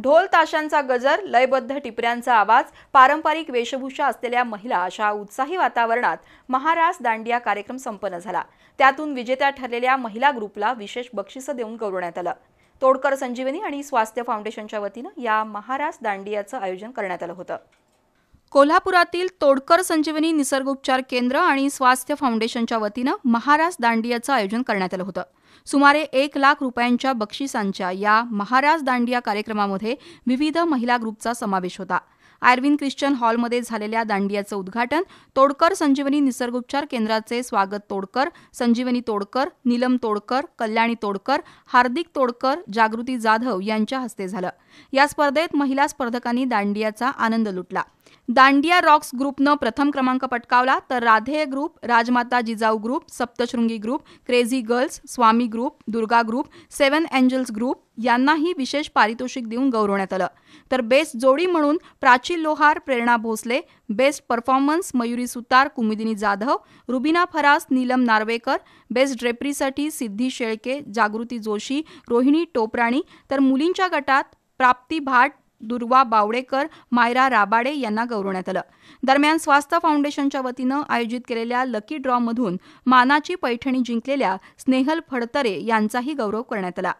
ढोल ताशांचा गजर लयबद्ध टिपऱ्यांचा आवाज पारंपरिक वेशभूषा असलेल्या महिला अशा उत्साही वातावरणात महारास दांडिया कार्यक्रम संपन्न झाला त्यातून विजेत्या ठरलेल्या महिला ग्रुपला विशेष बक्षिसं देऊन गौरवण्यात आलं तोडकर संजीवनी आणि स्वास्थ्य फाउंडेशनच्या वतीनं या महारास दांडियाचं आयोजन करण्यात आलं होतं कोल्हापुरातील तोडकर संजीवनी निसर्गोपचार केंद्र आणि स्वास्थ्य फाउंडेशनच्या वतीनं महाराज दांडियाचं आयोजन करण्यात आलं होतं सुमारे एक लाख रुपयांच्या बक्षिसांच्या या महाराज दांडिया कार्यक्रमामध्ये विविध महिला ग्रुपचा समावेश होता आयर्विन ख्रिश्चन हॉलमध्ये झालेल्या दांडियाचं उद्घाटन तोडकर संजीवनी निसर्गोपचार केंद्राचे स्वागत तोडकर संजीवनी तोडकर नीलम तोडकर कल्याणी तोडकर हार्दिक तोडकर जागृती जाधव यांच्या हस्ते झालं या स्पर्धेत महिला स्पर्धकांनी दांडियाचा आनंद लुटला दांडिया रॉक्स ग्रुपनं प्रथम क्रमांक पटकावला तर Radhey group Rajmata Jijau group Saptashrungi group crazy girls Swami group Durga group seven angels group यांनाही विशेष पारितोषिक देऊन गौरवण्यात आलं तर बेस्ट जोडी म्हणून Prachi Lohar Prerna Bhosale best performance Mayuri Sutar Kumudini Jadhav Rubina Faras Neelam Narvekar best ड्रेपरीसाठी सिद्धी शेळके जागृती जोशी रोहिणी टोपराणी तर मुलींच्या गटात प्राप्ती भाट दुर्वा बावडेकर मायरा राबाडे यांना गौरवण्यात आलं दरम्यान स्वास्थ्य फाउंडेशनच्या वतीनं आयोजित केलेल्या लकी ड्रॉमधून मानाची पैठणी जिंकलेल्या स्नेहल फडतरे यांचाही गौरव करण्यात आला